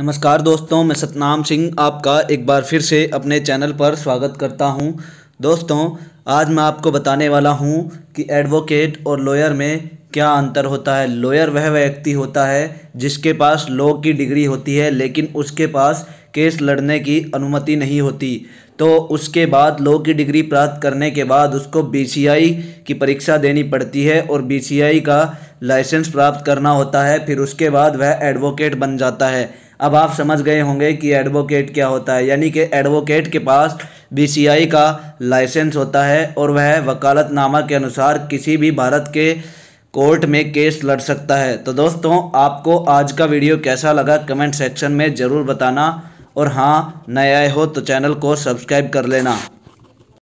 नमस्कार दोस्तों मैं सतनाम सिंह आपका एक बार फिर से अपने चैनल पर स्वागत करता हूं दोस्तों आज मैं आपको बताने वाला हूं कि एडवोकेट और लॉयर में क्या अंतर होता है लॉयर वह व्यक्ति होता है जिसके पास लॉ की डिग्री होती है लेकिन उसके पास केस लड़ने की अनुमति नहीं होती तो उसके बाद लॉ की डिग्री प्राप्त करने के बाद उसको बी की परीक्षा देनी पड़ती है और बी का लाइसेंस प्राप्त करना होता है फिर उसके बाद वह एडवोकेट बन जाता है अब आप समझ गए होंगे कि एडवोकेट क्या होता है यानी कि एडवोकेट के पास बीसीआई का लाइसेंस होता है और वह वकालतनामा के अनुसार किसी भी भारत के कोर्ट में केस लड़ सकता है तो दोस्तों आपको आज का वीडियो कैसा लगा कमेंट सेक्शन में ज़रूर बताना और हाँ नए आए हो तो चैनल को सब्सक्राइब कर लेना